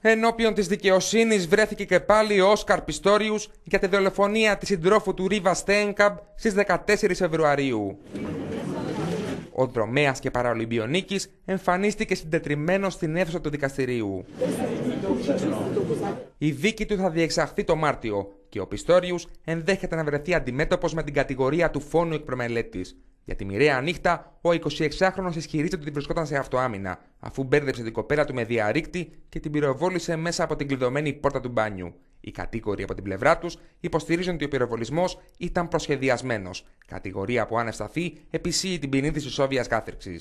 Ενώπιον της δικαιοσύνης βρέθηκε και πάλι ο Όσκαρ Πιστόριους για τη δολοφονία της συντρόφου του Ρίβα Στένκαμπ στις 14 Φεβρουαρίου. Ο Δρομέας και Παραολυμπιονίκης εμφανίστηκε συντετριμένος στην αίθουσα του δικαστηρίου. Η δίκη του θα διεξαχθεί το Μάρτιο και ο Πιστόριους ενδέχεται να βρεθεί αντιμέτωπος με την κατηγορία του φόνου εκπρομελέτης. Για τη μοιραία νύχτα, ο 26χρονο ισχυρίζεται ότι βρισκόταν σε αυτοάμυνα, αφού μπέρδεψε την κοπέλα του με διαρρήκτη και την πυροβόλησε μέσα από την κλειδωμένη πόρτα του μπάνιου. Οι κατοίκοροι από την πλευρά τους υποστηρίζουν ότι ο πυροβολισμός ήταν προσχεδιασμένος, κατηγορία που αν ευσταθεί επισύει την ποινή της ισόβιας κάθριξη.